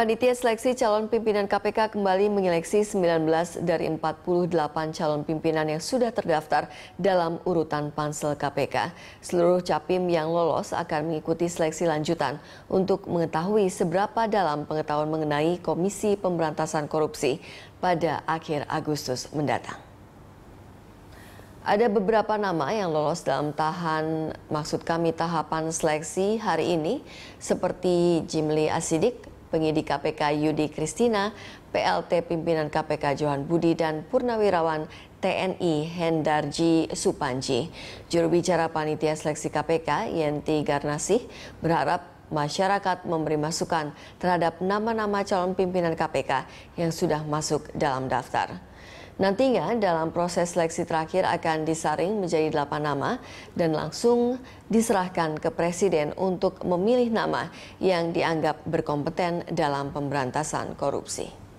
Panitia seleksi calon pimpinan KPK kembali menyeleksi 19 dari 48 calon pimpinan yang sudah terdaftar dalam urutan pansel KPK. Seluruh capim yang lolos akan mengikuti seleksi lanjutan untuk mengetahui seberapa dalam pengetahuan mengenai Komisi Pemberantasan Korupsi pada akhir Agustus mendatang. Ada beberapa nama yang lolos dalam tahan, maksud kami tahapan seleksi hari ini, seperti Jimli Asidik, penyidik KPK Yudi Kristina, PLT pimpinan KPK Johan Budi dan Purnawirawan TNI Hendarji Supanji. Juru bicara panitia seleksi KPK Yenti Garnasih berharap masyarakat memberi masukan terhadap nama-nama calon pimpinan KPK yang sudah masuk dalam daftar. Nantinya dalam proses seleksi terakhir akan disaring menjadi delapan nama dan langsung diserahkan ke Presiden untuk memilih nama yang dianggap berkompeten dalam pemberantasan korupsi.